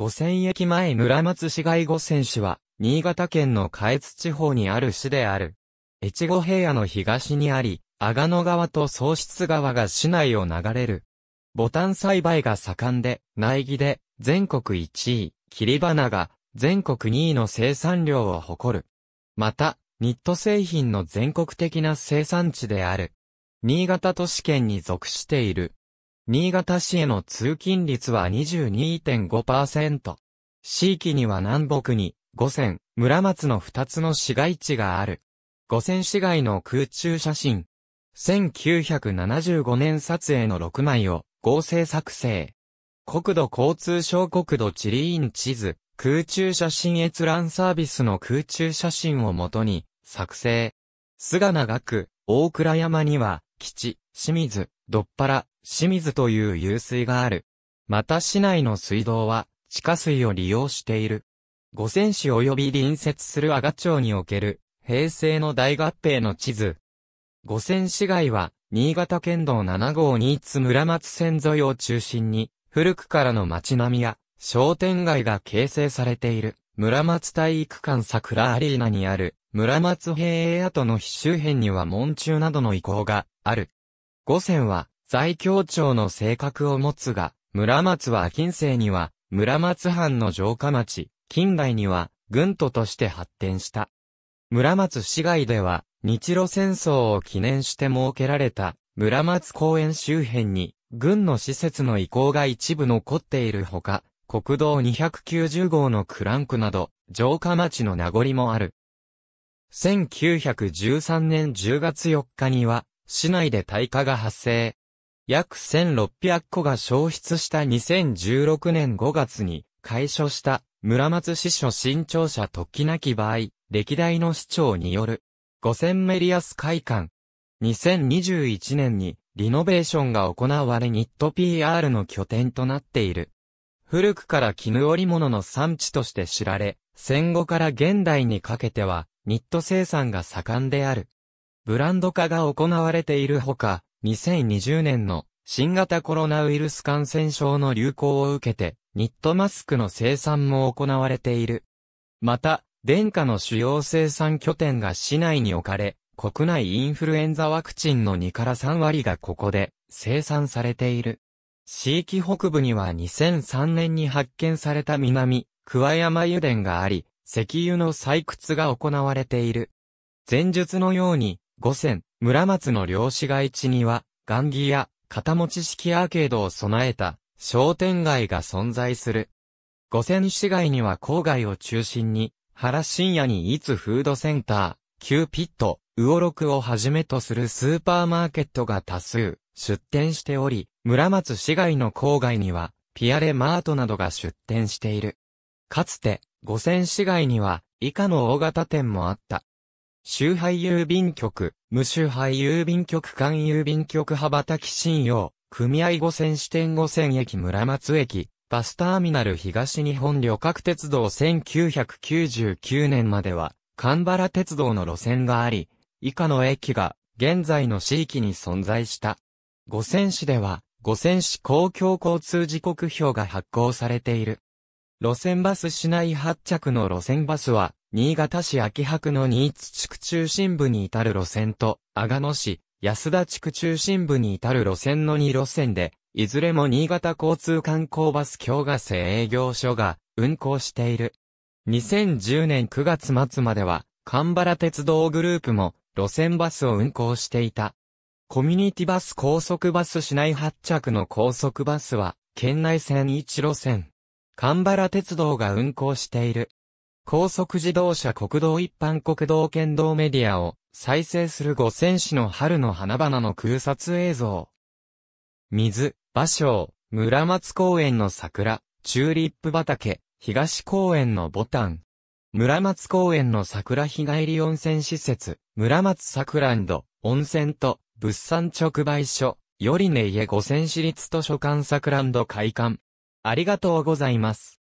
五千駅前村松市街五千市は、新潟県の下越地方にある市である。越後平野の東にあり、阿賀野川と宗室川が市内を流れる。ボタン栽培が盛んで、苗木で、全国1位、切り花が、全国2位の生産量を誇る。また、ニット製品の全国的な生産地である。新潟都市圏に属している。新潟市への通勤率は22.5%。地域には南北に、五線、村松の二つの市街地がある。五線市街の空中写真。1975年撮影の6枚を合成作成。国土交通省国土地理院地図、空中写真閲覧サービスの空中写真をもとに作成。菅長区、大倉山には、基地、清水、どっぱら、清水という湧水がある。また市内の水道は地下水を利用している。五泉市及び隣接する阿賀町における平成の大合併の地図。五泉市街は新潟県道7号新津村松線沿いを中心に古くからの街並みや商店街が形成されている村松体育館桜アリーナにある村松平営跡の周辺には門中などの遺構がある。五線は在京町の性格を持つが、村松は近世には、村松藩の城下町、近代には、軍都として発展した。村松市街では、日露戦争を記念して設けられた、村松公園周辺に、軍の施設の遺構が一部残っているほか、国道290号のクランクなど、城下町の名残もある。1913年10月4日には、市内で大火が発生。約1600戸が消失した2016年5月に解消した村松支所新庁舎時なき場合、歴代の市長による五千メリアス会館。2021年にリノベーションが行われニット PR の拠点となっている。古くから絹織物の産地として知られ、戦後から現代にかけてはニット生産が盛んである。ブランド化が行われているほか、2020年の新型コロナウイルス感染症の流行を受けて、ニットマスクの生産も行われている。また、殿下の主要生産拠点が市内に置かれ、国内インフルエンザワクチンの2から3割がここで生産されている。地域北部には2003年に発見された南、桑山油田があり、石油の採掘が行われている。前述のように、五線、村松の漁師街地には、ガンギや、片持ち式アーケードを備えた、商店街が存在する。五線市街には郊外を中心に、原深夜にいつフードセンター、キューピット、ウオロクをはじめとするスーパーマーケットが多数出店しており、村松市街の郊外には、ピアレマートなどが出店している。かつて、五線市街には、以下の大型店もあった。周配郵便局、無周配郵便局間郵便局羽ばたき信用、組合五線支店五線駅村松駅、バスターミナル東日本旅客鉄道1999年までは、神原鉄道の路線があり、以下の駅が、現在の市域に存在した。五線市では、五線市公共交通時刻表が発行されている。路線バス市内発着の路線バスは、新潟市秋白の新津地区中心部に至る路線と、阿賀野市、安田地区中心部に至る路線の2路線で、いずれも新潟交通観光バス強化制営業所が運行している。2010年9月末までは、神原鉄道グループも路線バスを運行していた。コミュニティバス高速バス市内発着の高速バスは、県内線1路線。神原鉄道が運行している。高速自動車国道一般国道県道メディアを再生する五千市の春の花々の空撮映像。水、芭蕉、村松公園の桜、チューリップ畑、東公園のボタン。村松公園の桜日帰り温泉施設、村松桜ンド、温泉と、物産直売所、よりね家五千市立図書館桜ンド開館。ありがとうございます。